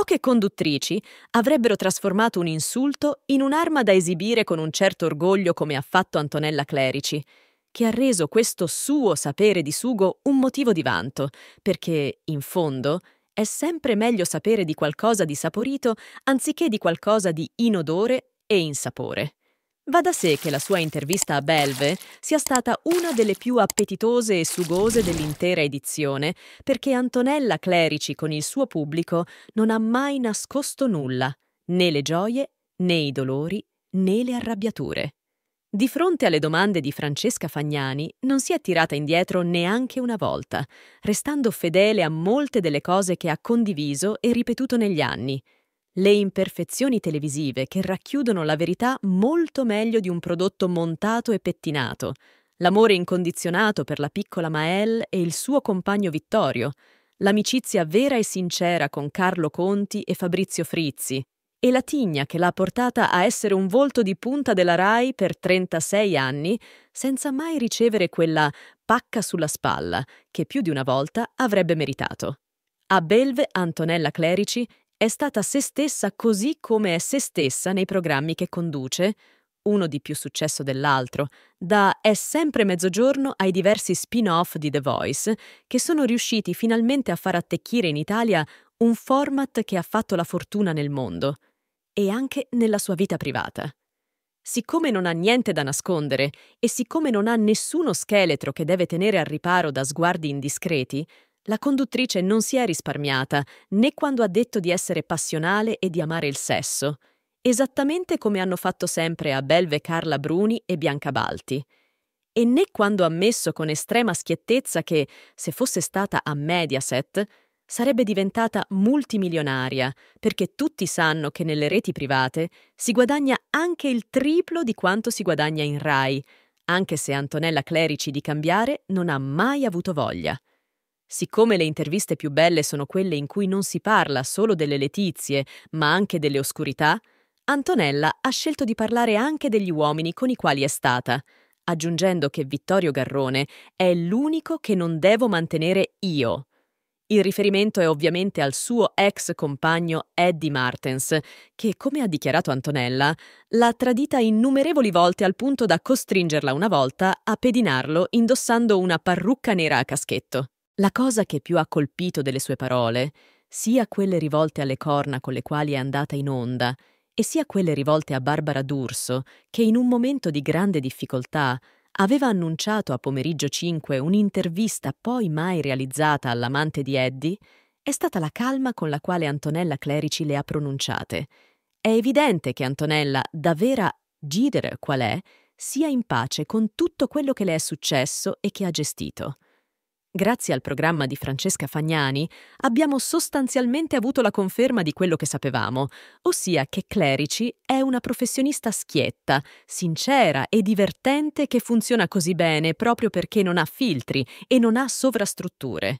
Poche conduttrici avrebbero trasformato un insulto in un'arma da esibire con un certo orgoglio come ha fatto Antonella Clerici, che ha reso questo suo sapere di sugo un motivo di vanto, perché, in fondo, è sempre meglio sapere di qualcosa di saporito anziché di qualcosa di inodore e insapore. Va da sé che la sua intervista a Belve sia stata una delle più appetitose e sugose dell'intera edizione, perché Antonella Clerici con il suo pubblico non ha mai nascosto nulla, né le gioie, né i dolori, né le arrabbiature. Di fronte alle domande di Francesca Fagnani non si è tirata indietro neanche una volta, restando fedele a molte delle cose che ha condiviso e ripetuto negli anni – le imperfezioni televisive che racchiudono la verità molto meglio di un prodotto montato e pettinato, l'amore incondizionato per la piccola Mael e il suo compagno Vittorio, l'amicizia vera e sincera con Carlo Conti e Fabrizio Frizzi, e la tigna che l'ha portata a essere un volto di punta della RAI per 36 anni, senza mai ricevere quella pacca sulla spalla che più di una volta avrebbe meritato. A Belve Antonella Clerici è stata se stessa così come è se stessa nei programmi che conduce, uno di più successo dell'altro, da È sempre mezzogiorno ai diversi spin-off di The Voice, che sono riusciti finalmente a far attecchire in Italia un format che ha fatto la fortuna nel mondo e anche nella sua vita privata. Siccome non ha niente da nascondere e siccome non ha nessuno scheletro che deve tenere al riparo da sguardi indiscreti, la conduttrice non si è risparmiata né quando ha detto di essere passionale e di amare il sesso, esattamente come hanno fatto sempre a Belve Carla Bruni e Bianca Balti, e né quando ha ammesso con estrema schiettezza che, se fosse stata a Mediaset, sarebbe diventata multimilionaria, perché tutti sanno che nelle reti private si guadagna anche il triplo di quanto si guadagna in Rai, anche se Antonella Clerici di cambiare non ha mai avuto voglia. Siccome le interviste più belle sono quelle in cui non si parla solo delle letizie, ma anche delle oscurità, Antonella ha scelto di parlare anche degli uomini con i quali è stata, aggiungendo che Vittorio Garrone è l'unico che non devo mantenere io. Il riferimento è ovviamente al suo ex compagno Eddie Martens, che, come ha dichiarato Antonella, l'ha tradita innumerevoli volte al punto da costringerla una volta a pedinarlo indossando una parrucca nera a caschetto. La cosa che più ha colpito delle sue parole, sia quelle rivolte alle corna con le quali è andata in onda, e sia quelle rivolte a Barbara D'Urso, che in un momento di grande difficoltà aveva annunciato a pomeriggio 5 un'intervista poi mai realizzata all'amante di Eddie, è stata la calma con la quale Antonella Clerici le ha pronunciate. È evidente che Antonella, da vera Gider qual è, sia in pace con tutto quello che le è successo e che ha gestito. Grazie al programma di Francesca Fagnani abbiamo sostanzialmente avuto la conferma di quello che sapevamo, ossia che Clerici è una professionista schietta, sincera e divertente che funziona così bene proprio perché non ha filtri e non ha sovrastrutture.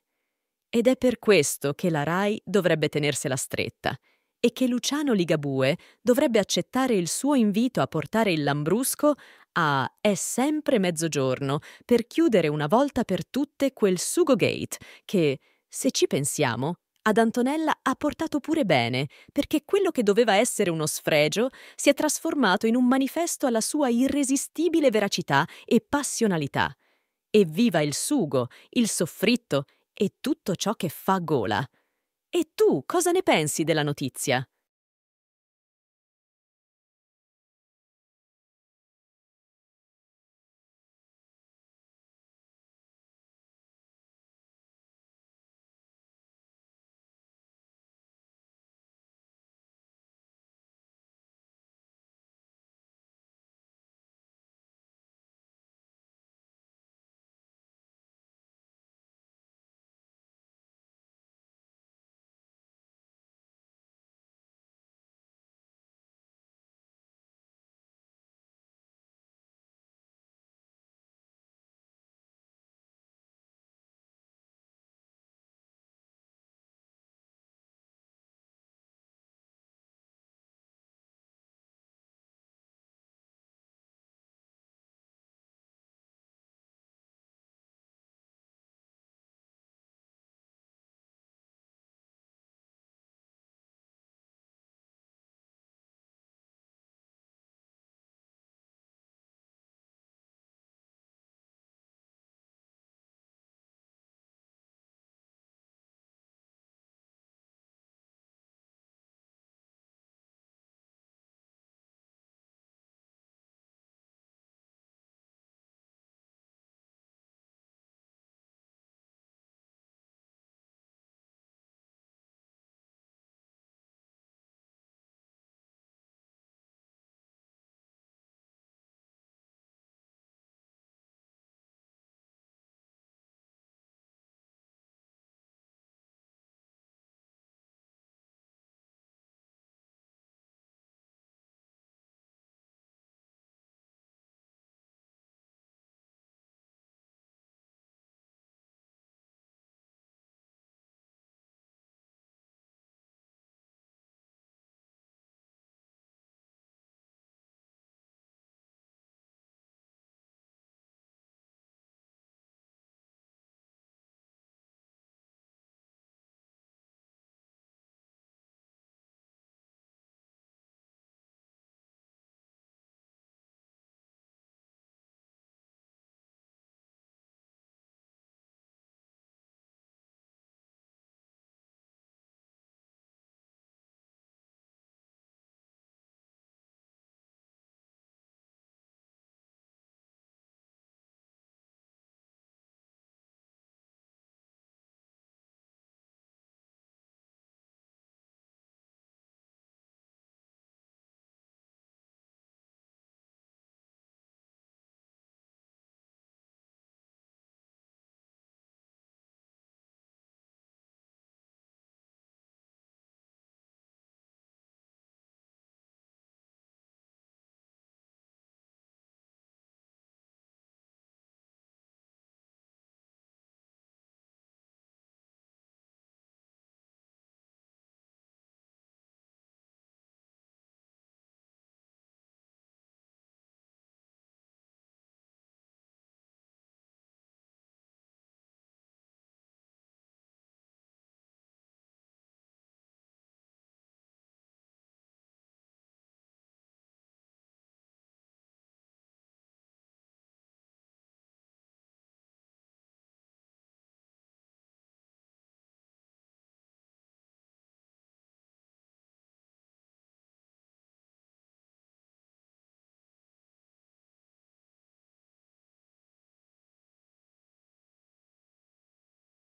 Ed è per questo che la RAI dovrebbe tenersela stretta e che Luciano Ligabue dovrebbe accettare il suo invito a portare il Lambrusco a È sempre mezzogiorno per chiudere una volta per tutte quel sugo gate che, se ci pensiamo, ad Antonella ha portato pure bene, perché quello che doveva essere uno sfregio si è trasformato in un manifesto alla sua irresistibile veracità e passionalità. Evviva il sugo, il soffritto e tutto ciò che fa gola. E tu cosa ne pensi della notizia?